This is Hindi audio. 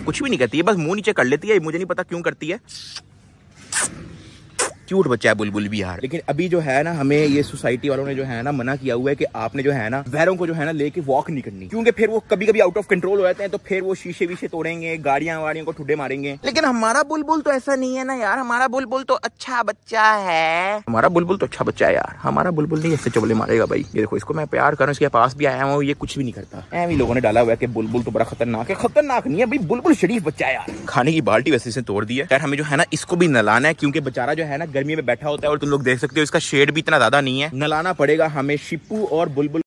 कुछ भी नहीं कहती है बस मुंह नीचे कर लेती है मुझे नहीं पता क्यों करती है क्यूट बच्चा है बुलबुल यार लेकिन अभी जो है ना हमें ये सोसाइटी वालों ने जो है ना मना किया हुआ है कि आपने जो है ना वैरों को जो है ना लेके वॉक नहीं करनी क्योंकि फिर वो कभी कभी आउट ऑफ कंट्रोल हो जाते हैं तो फिर वो शीशे वीशे तोड़ेंगे गाड़ियां वाड़ियों को ठुडे मारेंगे लेकिन हमारा बुलबुल तो ऐसा नहीं है ना यार हमारा बुलबुल तो अच्छा बच्चा है हमारा बुलबुल तो अच्छा बच्चा है यार हमारा बुलबुल नहीं ऐसे चबले मारेगा भाई ये देखो इसको मैं प्यार करूँ इसके पास भी आया हूँ ये कुछ भी नहीं करता भी लोगों ने डाला हुआ है कि बुलबुल तो बड़ा खतरनाक है खतरनाक नहीं है भाई बुलबुल शरीफ बच्चा है यार खाने की बाल्टी वैसे तोड़ दी है यार हमें जो है ना इसको भी नलाना है क्योंकि बेचारा जो है ना गर्मी में बैठा होता है और तुम लोग देख सकते हो इसका शेड भी इतना ज्यादा नहीं है नलाना पड़ेगा हमें शिपू और बुलबुल